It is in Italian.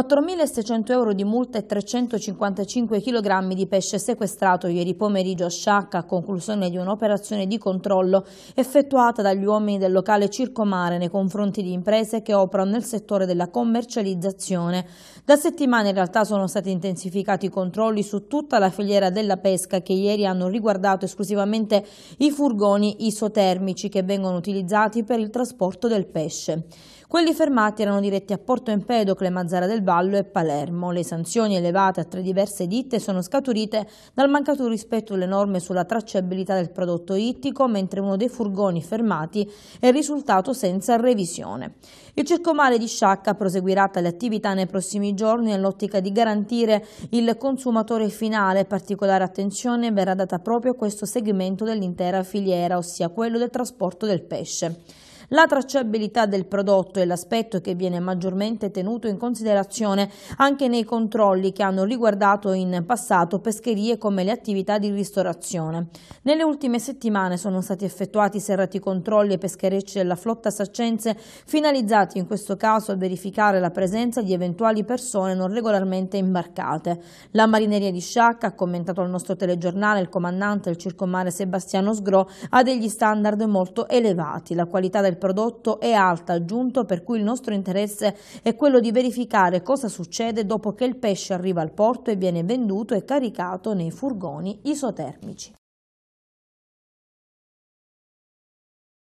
4.600 euro di multa e 355 kg di pesce sequestrato ieri pomeriggio a Sciacca a conclusione di un'operazione di controllo effettuata dagli uomini del locale Circomare nei confronti di imprese che operano nel settore della commercializzazione. Da settimane in realtà sono stati intensificati i controlli su tutta la filiera della pesca che ieri hanno riguardato esclusivamente i furgoni isotermici che vengono utilizzati per il trasporto del pesce. Quelli fermati erano diretti a Porto Empedocle, Mazzara del Vallo e Palermo. Le sanzioni elevate a tre diverse ditte sono scaturite dal mancato rispetto delle norme sulla tracciabilità del prodotto ittico, mentre uno dei furgoni fermati è risultato senza revisione. Il circomare di Sciacca proseguirà tale attività nei prossimi giorni nell'ottica di garantire il consumatore finale. Particolare attenzione verrà data proprio a questo segmento dell'intera filiera, ossia quello del trasporto del pesce. La tracciabilità del prodotto è l'aspetto che viene maggiormente tenuto in considerazione anche nei controlli che hanno riguardato in passato pescherie come le attività di ristorazione. Nelle ultime settimane sono stati effettuati serrati controlli ai pescherecci della flotta saccense finalizzati in questo caso a verificare la presenza di eventuali persone non regolarmente imbarcate. La marineria di Sciacca, ha commentato al nostro telegiornale il comandante del circomare Sebastiano Sgro, ha degli standard molto elevati. La qualità del prodotto è alta, aggiunto per cui il nostro interesse è quello di verificare cosa succede dopo che il pesce arriva al porto e viene venduto e caricato nei furgoni isotermici.